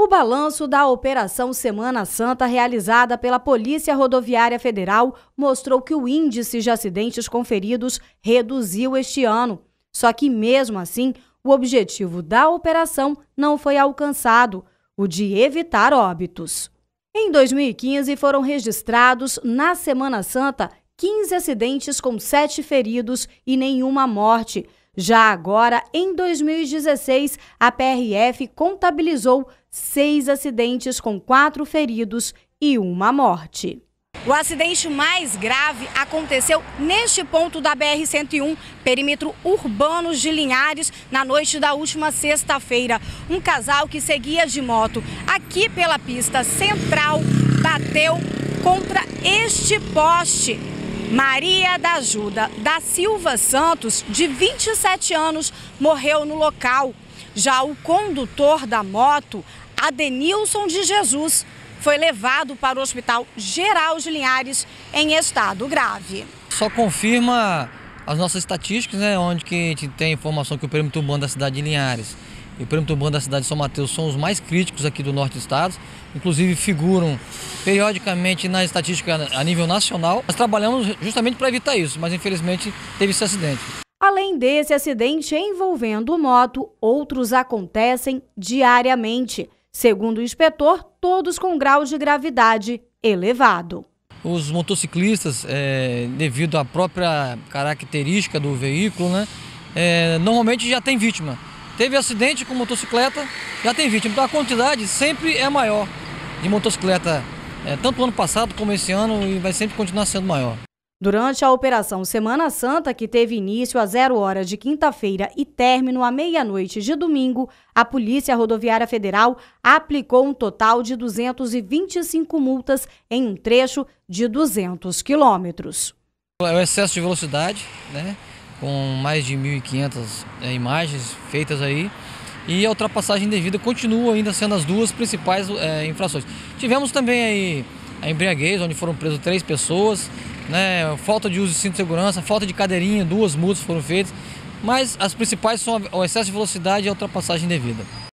O balanço da Operação Semana Santa realizada pela Polícia Rodoviária Federal mostrou que o índice de acidentes conferidos reduziu este ano. Só que, mesmo assim, o objetivo da operação não foi alcançado o de evitar óbitos. Em 2015, foram registrados, na Semana Santa, 15 acidentes com 7 feridos e nenhuma morte. Já agora, em 2016, a PRF contabilizou seis acidentes com quatro feridos e uma morte. O acidente mais grave aconteceu neste ponto da BR-101, perímetro urbano de Linhares, na noite da última sexta-feira. Um casal que seguia de moto aqui pela pista central bateu contra este poste Maria da Ajuda da Silva Santos, de 27 anos, morreu no local. Já o condutor da moto, Adenilson de Jesus, foi levado para o Hospital Geral de Linhares em estado grave. Só confirma as nossas estatísticas, né, onde que a gente tem informação que o perímetro urbano da cidade de Linhares e o Prêmio Turbano da cidade de São Mateus são os mais críticos aqui do norte do estado, inclusive figuram periodicamente na estatística a nível nacional. Nós trabalhamos justamente para evitar isso, mas infelizmente teve esse acidente. Além desse acidente envolvendo moto, outros acontecem diariamente. Segundo o inspetor, todos com grau de gravidade elevado. Os motociclistas, é, devido à própria característica do veículo, né, é, normalmente já tem vítima teve acidente com motocicleta, já tem vítima. Então a quantidade sempre é maior de motocicleta, é, tanto ano passado como esse ano, e vai sempre continuar sendo maior. Durante a Operação Semana Santa, que teve início às zero horas de quinta-feira e término à meia-noite de domingo, a Polícia Rodoviária Federal aplicou um total de 225 multas em um trecho de 200 quilômetros. É o excesso de velocidade, né? com mais de 1.500 é, eh, imagens feitas aí. E a ultrapassagem indevida continua ainda sendo as duas principais é, infrações. Tivemos também aí a embriaguez, onde foram presas três pessoas, né, falta de uso de cinto de segurança, falta de cadeirinha, duas multas foram feitas. Mas as principais são o excesso de velocidade e a ultrapassagem indevida.